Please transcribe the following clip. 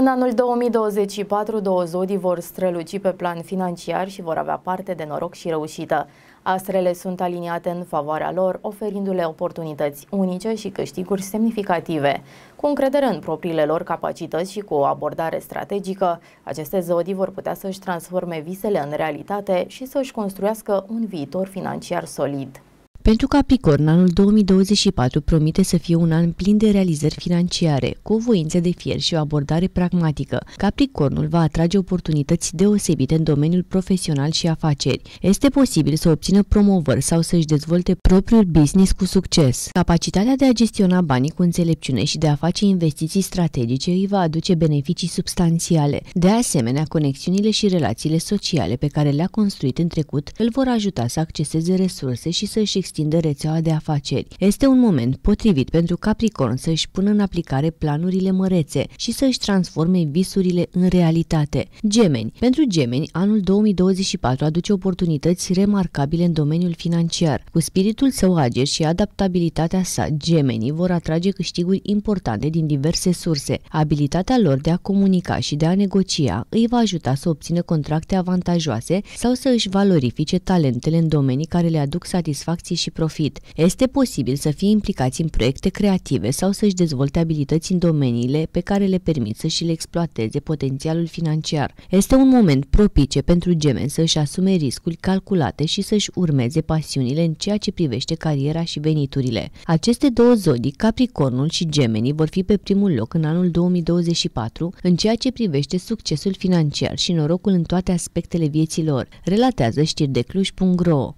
În anul 2024, două zodii vor străluci pe plan financiar și vor avea parte de noroc și reușită. Astrele sunt aliniate în favoarea lor, oferindu-le oportunități unice și câștiguri semnificative. Cu încredere în propriile lor capacități și cu o abordare strategică, aceste zodii vor putea să-și transforme visele în realitate și să-și construiască un viitor financiar solid. Pentru Capricorn, anul 2024 promite să fie un an plin de realizări financiare, cu o voință de fier și o abordare pragmatică. Capricornul va atrage oportunități deosebite în domeniul profesional și afaceri. Este posibil să obțină promovări sau să-și dezvolte propriul business cu succes. Capacitatea de a gestiona banii cu înțelepciune și de a face investiții strategice îi va aduce beneficii substanțiale. De asemenea, conexiunile și relațiile sociale pe care le-a construit în trecut îl vor ajuta să acceseze resurse și să-și extinde rețeaua de afaceri. Este un moment potrivit pentru Capricorn să-și pună în aplicare planurile mărețe și să-și transforme visurile în realitate. Gemeni. Pentru gemeni, anul 2024 aduce oportunități remarcabile în domeniul financiar. Cu spiritul său ager și adaptabilitatea sa, gemenii vor atrage câștiguri importante din diverse surse. Abilitatea lor de a comunica și de a negocia îi va ajuta să obțină contracte avantajoase sau să își valorifice talentele în domenii care le aduc satisfacții și profit. Este posibil să fie implicați în proiecte creative sau să-și dezvolte abilități în domeniile pe care le permit să și le exploateze potențialul financiar. Este un moment propice pentru gemeni să își asume riscuri calculate și să-și urmeze pasiunile în ceea ce privește cariera și veniturile. Aceste două zodii, Capricornul și Gemenii, vor fi pe primul loc în anul 2024 în ceea ce privește succesul financiar și norocul în toate aspectele vieții lor, relatează știri de Cluj.ro.